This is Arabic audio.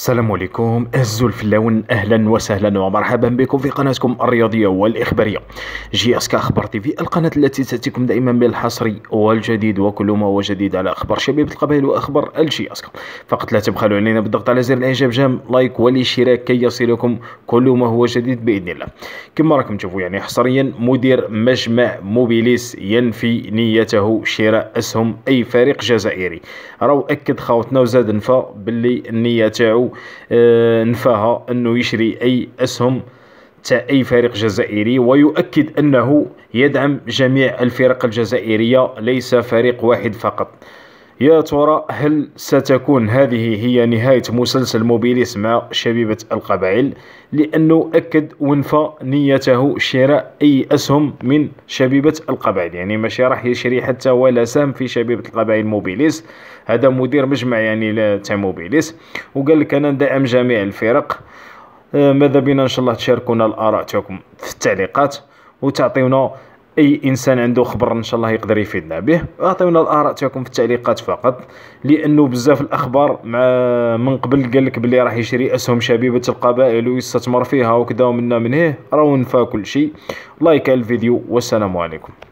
السلام عليكم الزول في اللون أهلا وسهلا ومرحبا بكم في قناتكم الرياضية والإخبارية جي أسكا أخبار تي في القناة التي تأتيكم دائما بالحصري والجديد وكل ما هو جديد على أخبار شباب القبائل وأخبار الجي أسكا فقط لا تبخلوا علينا بالضغط على زر الإعجاب جام لايك والاشتراك كي يصلكم كل ما هو جديد بإذن الله كما راكم تشوفوا يعني حصريا مدير مجمع موبيليس ينفي نيته شراء أسهم أي فريق جزائري راهو أكد خاوتنا وزاد نفا باللي النية تاعو آه، نفاها انه يشري اي اسهم تاع اي فريق جزائري ويؤكد انه يدعم جميع الفرق الجزائريه ليس فريق واحد فقط يا ترى هل ستكون هذه هي نهاية مسلسل موبيليس مع شبيبة القبائل لأنه أكد ونفى نيته شراء أي أسهم من شبيبة القبائل يعني ماشي راح يشري حتى ولا سهم في شبيبة القبائل موبيليس هذا مدير مجمع يعني تاع موبيليس وقال لك أنا ندعم جميع الفرق آه، ماذا بنا إن شاء الله تشاركونا الآراء تاعكم في التعليقات وتعطيونا اي انسان عنده خبر ان شاء الله يقدر يفيدنا به اعطيونا الاراء تاعكم في التعليقات فقط لانه بزاف الاخبار مع من قبل قال لك بلي راح يشري اسهم شبيبه القبائل ويستثمر فيها وكذا ومنا من هيه راهو نفا كل شيء لايك الفيديو والسلام عليكم